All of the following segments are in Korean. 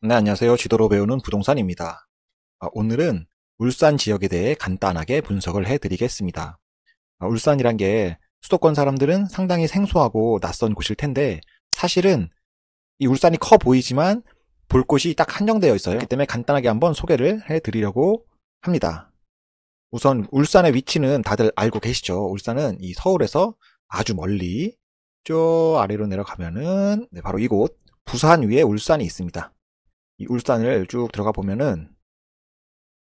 네, 안녕하세요. 지도로 배우는 부동산입니다. 아, 오늘은 울산 지역에 대해 간단하게 분석을 해드리겠습니다. 아, 울산이란 게 수도권 사람들은 상당히 생소하고 낯선 곳일 텐데 사실은 이 울산이 커 보이지만 볼 곳이 딱 한정되어 있어요. 그렇기 때문에 간단하게 한번 소개를 해드리려고 합니다. 우선 울산의 위치는 다들 알고 계시죠. 울산은 이 서울에서 아주 멀리 쭉 아래로 내려가면은 네, 바로 이곳 부산 위에 울산이 있습니다. 이 울산을 쭉 들어가 보면은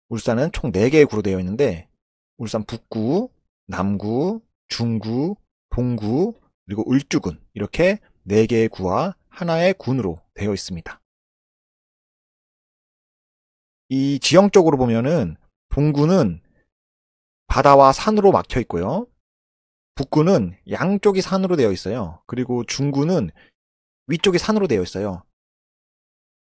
울산은 총 4개의 구로 되어 있는데 울산 북구, 남구, 중구, 동구, 그리고 울주군 이렇게 4개의 구와 하나의 군으로 되어 있습니다. 이 지형적으로 보면은 동구는 바다와 산으로 막혀 있고요. 북구는 양쪽이 산으로 되어 있어요. 그리고 중구는 위쪽이 산으로 되어 있어요.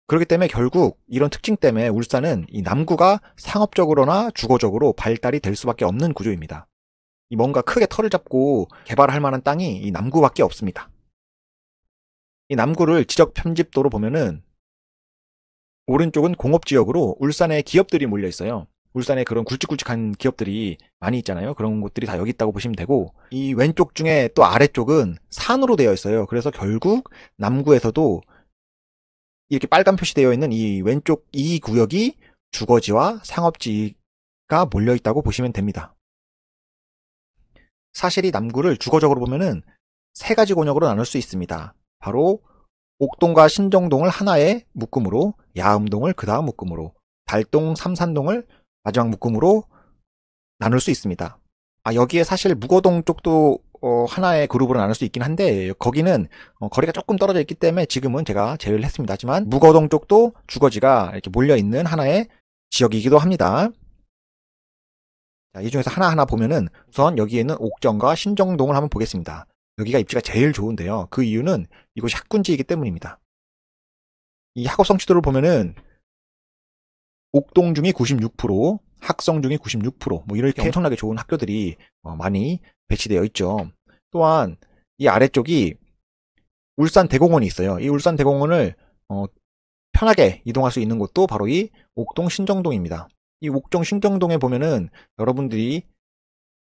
그렇기 때문에 결국 이런 특징 때문에 울산은 이 남구가 상업적으로나 주거적으로 발달이 될 수밖에 없는 구조입니다. 이 뭔가 크게 털을 잡고 개발할 만한 땅이 이 남구밖에 없습니다. 이 남구를 지적 편집도로 보면은 오른쪽은 공업지역으로 울산에 기업들이 몰려 있어요. 울산에 그런 굵직굵직한 기업들이 많이 있잖아요. 그런 곳들이 다 여기 있다고 보시면 되고 이 왼쪽 중에 또 아래쪽은 산으로 되어 있어요. 그래서 결국 남구에서도 이렇게 빨간 표시되어 있는 이 왼쪽 이 구역이 주거지와 상업지가 몰려 있다고 보시면 됩니다. 사실 이 남구를 주거적으로 보면은 세 가지 권역으로 나눌 수 있습니다. 바로 옥동과 신정동을 하나의 묶음으로, 야음동을 그 다음 묶음으로, 달동, 삼산동을 마지막 묶음으로 나눌 수 있습니다. 아, 여기에 사실 무거동 쪽도 어, 하나의 그룹으로 나눌 수 있긴 한데 거기는 어, 거리가 조금 떨어져 있기 때문에 지금은 제가 제외를 했습니다. 하지만 무거동 쪽도 주거지가 이렇게 몰려 있는 하나의 지역이기도 합니다. 자, 이 중에서 하나하나 보면은 우선 여기에는 옥정과 신정동을 한번 보겠습니다. 여기가 입지가 제일 좋은데요. 그 이유는 이곳이 학군지이기 때문입니다. 이 학업 성취도를 보면은 옥동 중이 96%, 학성 중이 96%뭐 이렇게 엄청나게 좋은 학교들이 어, 많이 배치되어 있죠. 또한 이 아래쪽이 울산 대공원이 있어요. 이 울산 대공원을 어, 편하게 이동할 수 있는 곳도 바로 이 옥동 신정동입니다. 이 옥동 신정동에 보면은 여러분들이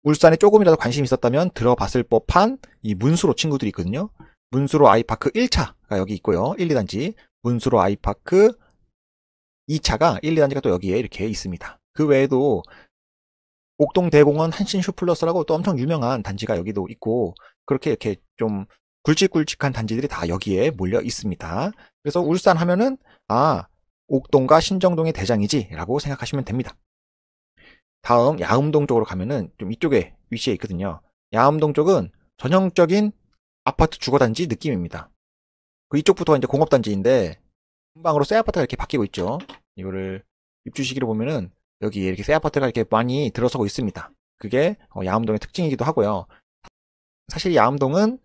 울산에 조금이라도 관심이 있었다면 들어봤을 법한 이 문수로 친구들이 있거든요. 문수로 아이파크 1차가 여기 있고요. 1, 2단지. 문수로 아이파크 2차가 1, 2단지가 또 여기에 이렇게 있습니다. 그 외에도 옥동대공원 한신슈플러스라고 또 엄청 유명한 단지가 여기도 있고 그렇게 이렇게 좀 굵직굵직한 단지들이 다 여기에 몰려 있습니다. 그래서 울산 하면은 아 옥동과 신정동의 대장이지라고 생각하시면 됩니다. 다음 야음동 쪽으로 가면은 좀 이쪽에 위치해 있거든요. 야음동 쪽은 전형적인 아파트 주거단지 느낌입니다. 그 이쪽부터 이제 공업단지인데 금방으로 새 아파트가 이렇게 바뀌고 있죠. 이거를 입주 시기로 보면은 여기 이렇게 새 아파트가 이렇게 많이 들어서고 있습니다. 그게 어, 야암동의 특징이기도 하고요. 사실 야암동은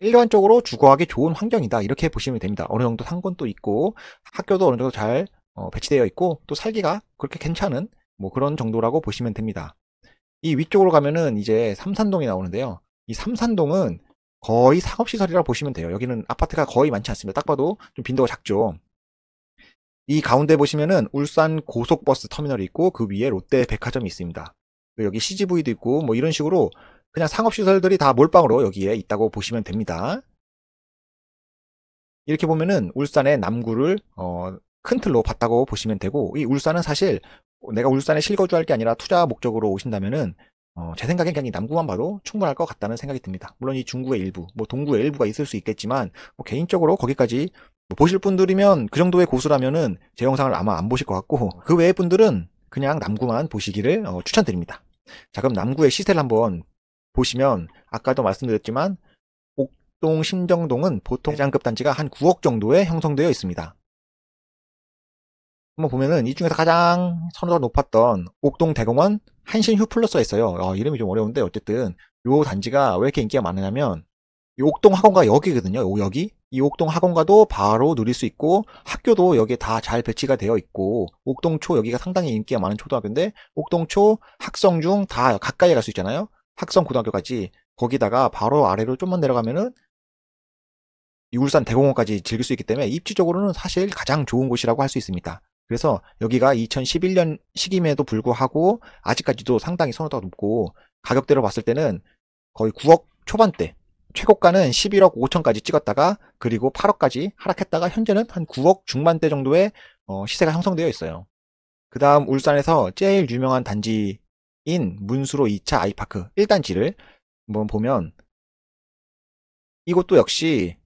일반적으로 주거하기 좋은 환경이다 이렇게 보시면 됩니다. 어느 정도 상권도 있고 학교도 어느 정도 잘 어, 배치되어 있고 또 살기가 그렇게 괜찮은 뭐 그런 정도라고 보시면 됩니다. 이 위쪽으로 가면은 이제 삼산동이 나오는데요. 이 삼산동은 거의 상업시설이라고 보시면 돼요. 여기는 아파트가 거의 많지 않습니다. 딱 봐도 좀 빈도가 작죠. 이 가운데 보시면은 울산 고속버스 터미널이 있고 그 위에 롯데 백화점이 있습니다. 여기 CGV도 있고 뭐 이런 식으로 그냥 상업시설들이 다 몰빵으로 여기에 있다고 보시면 됩니다. 이렇게 보면은 울산의 남구를 어, 큰 틀로 봤다고 보시면 되고 이 울산은 사실 내가 울산에 실거주할 게 아니라 투자 목적으로 오신다면은 어, 제 생각엔 그냥 이 남구만 봐도 충분할 것 같다는 생각이 듭니다. 물론 이 중구의 일부, 뭐 동구의 일부가 있을 수 있겠지만 뭐 개인적으로 거기까지 뭐 보실 분들이면 그 정도의 고수라면은 제 영상을 아마 안 보실 것 같고 그 외의 분들은 그냥 남구만 보시기를 어, 추천드립니다. 자 그럼 남구의 시세를 한번 보시면 아까도 말씀드렸지만 옥동 신정동은 보통 대장급 단지가 한 9억 정도에 형성되어 있습니다. 한번 보면은 이 중에서 가장 선호도가 높았던 옥동 대공원 한신 휴플러스가 있어요. 어, 이름이 좀 어려운데 어쨌든 요 단지가 왜 이렇게 인기가 많으냐면 이 옥동 학원가 여기거든요. 여기. 이 옥동 학원가도 바로 누릴 수 있고 학교도 여기에 다 잘 배치가 되어 있고 옥동초 여기가 상당히 인기가 많은 초등학교인데 옥동초 학성 중 다 가까이 갈 수 있잖아요. 학성 고등학교까지 거기다가 바로 아래로 좀만 내려가면은 울산 대공원까지 즐길 수 있기 때문에 입지적으로는 사실 가장 좋은 곳이라고 할 수 있습니다. 그래서 여기가 2011년 시기임에도 불구하고 아직까지도 상당히 선호도가 높고 가격대로 봤을 때는 거의 9억 초반대 최고가는 11억 5천까지 찍었다가 그리고 8억까지 하락했다가 현재는 한 9억 중반대 정도의 어, 시세가 형성되어 있어요. 그 다음 울산에서 제일 유명한 단지인 문수로 2차 아이파크 1단지를 한번 보면 이곳도 역시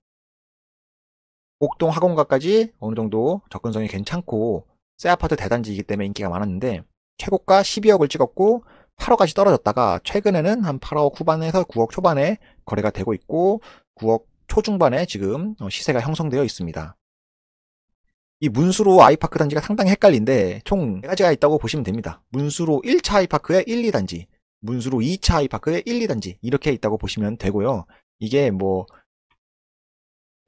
옥동 학원가까지 어느 정도 접근성이 괜찮고 새 아파트 대단지이기 때문에 인기가 많았는데 최고가 12억을 찍었고 8억까지 떨어졌다가 최근에는 한 8억 후반에서 9억 초반에 거래가 되고 있고 9억 초중반에 지금 어, 시세가 형성되어 있습니다. 이 문수로 아이파크 단지가 상당히 헷갈린데 총 4가지가 있다고 보시면 됩니다. 문수로 1차 아이파크의 1, 2단지, 문수로 2차 아이파크의 1, 2단지 이렇게 있다고 보시면 되고요. 이게 뭐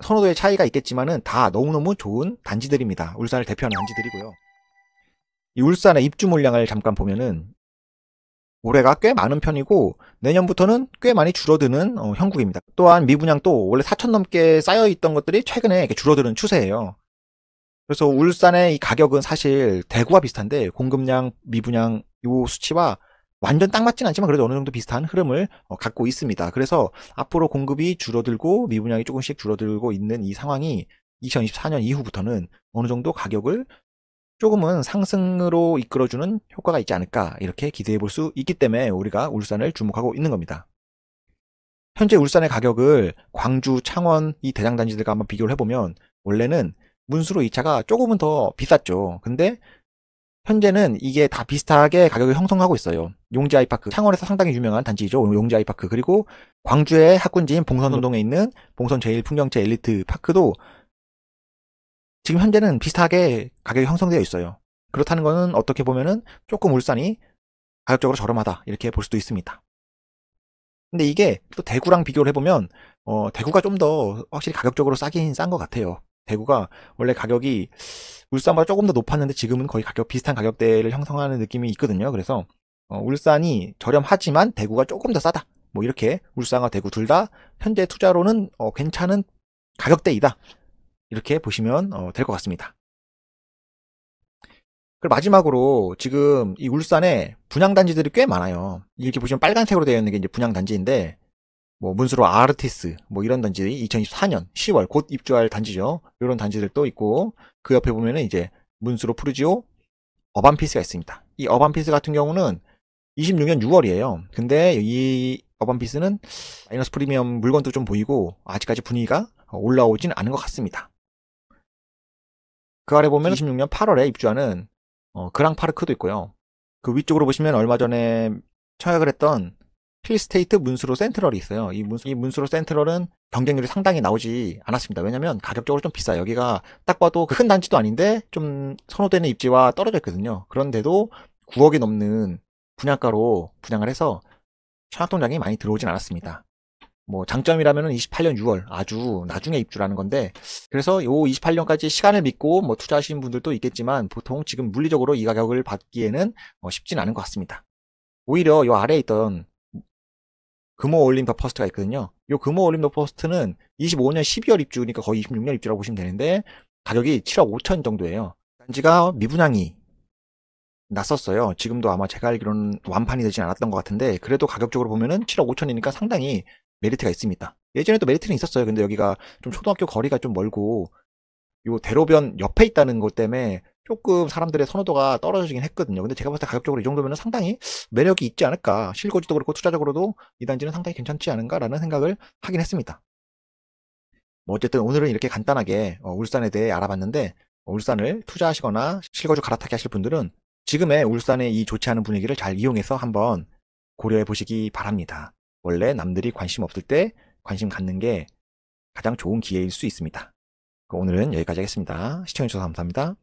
선호도의 차이가 있겠지만은 다 너무너무 좋은 단지들입니다. 울산을 대표하는 단지들이고요. 이 울산의 입주 물량을 잠깐 보면은 올해가 꽤 많은 편이고 내년부터는 꽤 많이 줄어드는 어, 형국입니다. 또한 미분양도 원래 4천 넘게 쌓여 있던 것들이 최근에 이렇게 줄어드는 추세예요. 그래서 울산의 이 가격은 사실 대구와 비슷한데 공급량, 미분양 이 수치와 완전 딱 맞진 않지만 그래도 어느 정도 비슷한 흐름을 어, 갖고 있습니다. 그래서 앞으로 공급이 줄어들고 미분양이 조금씩 줄어들고 있는 이 상황이 2024년 이후부터는 어느 정도 가격을 조금은 상승으로 이끌어주는 효과가 있지 않을까 이렇게 기대해 볼 수 있기 때문에 우리가 울산을 주목하고 있는 겁니다. 현재 울산의 가격을 광주, 창원 이 대장 단지들과 한번 비교를 해보면 원래는 문수로 2차가 조금은 더 비쌌죠. 근데 현재는 이게 다 비슷하게 가격이 형성하고 있어요. 용지 아이파크, 창원에서 상당히 유명한 단지죠. 용지 아이파크. 그리고 광주의 학군지인 봉선운동에 있는 봉선 제1 풍경채 엘리트 파크도 지금 현재는 비슷하게 가격이 형성되어 있어요. 그렇다는 거는 어떻게 보면은 조금 울산이 가격적으로 저렴하다 이렇게 볼 수도 있습니다. 근데 이게 또 대구랑 비교를 해보면 어, 대구가 좀 더 확실히 가격적으로 싸긴 싼 것 같아요. 대구가 원래 가격이 울산보다 조금 더 높았는데 지금은 거의 가격 비슷한 가격대를 형성하는 느낌이 있거든요. 그래서 어, 울산이 저렴하지만 대구가 조금 더 싸다. 뭐 이렇게 울산과 대구 둘 다 현재 투자로는 어, 괜찮은 가격대이다. 이렇게 보시면 어, 될 것 같습니다. 그리고 마지막으로 지금 이 울산에 분양단지들이 꽤 많아요. 이렇게 보시면 빨간색으로 되어 있는 게 이제 분양단지인데 뭐 문수로 아르티스 뭐 이런 단지 2024년 10월 곧 입주할 단지죠. 이런 단지들도 있고 그 옆에 보면은 이제 문수로 푸르지오 어반피스가 있습니다. 이 어반피스 같은 경우는 26년 6월이에요. 근데 이 어반피스는 마이너스 프리미엄 물건도 좀 보이고 아직까지 분위기가 올라오진 않은 것 같습니다. 그 아래 보면 26년 8월에 입주하는 어, 그랑파르크도 있고요. 그 위쪽으로 보시면 얼마 전에 청약을 했던 필스테이트 문수로 센트럴이 있어요. 이, 문수, 이 문수로 센트럴은 경쟁률이 상당히 나오지 않았습니다. 왜냐면 가격적으로 좀 비싸요. 여기가 딱 봐도 큰 단지도 아닌데 좀 선호되는 입지와 떨어져 있거든요. 그런데도 9억이 넘는 분양가로 분양을 해서 청약통장이 많이 들어오진 않았습니다. 뭐 장점이라면은 28년 6월 아주 나중에 입주라는 건데 그래서 요 28년까지 시간을 믿고 뭐 투자하시는 분들도 있겠지만 보통 지금 물리적으로 이 가격을 받기에는 어 쉽진 않은 것 같습니다. 오히려 요 아래에 있던 금호 올림 더 퍼스트가 있거든요. 요 금호 올림 더 퍼스트는 25년 12월 입주니까 그러니까 거의 26년 입주라고 보시면 되는데 가격이 7억 5천 정도예요. 단지가 미분양이 났었어요. 지금도 아마 제가 알기로는 완판이 되진 않았던 것 같은데 그래도 가격적으로 보면은 7억 5천이니까 상당히 메리트가 있습니다. 예전에도 메리트는 있었어요. 근데 여기가 좀 초등학교 거리가 좀 멀고 요 대로변 옆에 있다는 것 때문에 조금 사람들의 선호도가 떨어지긴 했거든요. 근데 제가 봤을 때 가격적으로 이 정도면 상당히 매력이 있지 않을까. 실거지도 그렇고 투자적으로도 이 단지는 상당히 괜찮지 않은가라는 생각을 하긴 했습니다. 뭐 어쨌든 오늘은 이렇게 간단하게 어, 울산에 대해 알아봤는데 어, 울산을 투자하시거나 실거주 갈아타기 하실 분들은 지금의 울산의 이 좋지 않은 분위기를 잘 이용해서 한번 고려해 보시기 바랍니다. 원래 남들이 관심 없을 때 관심 갖는 게 가장 좋은 기회일 수 있습니다. 오늘은 여기까지 하겠습니다. 시청해주셔서 감사합니다.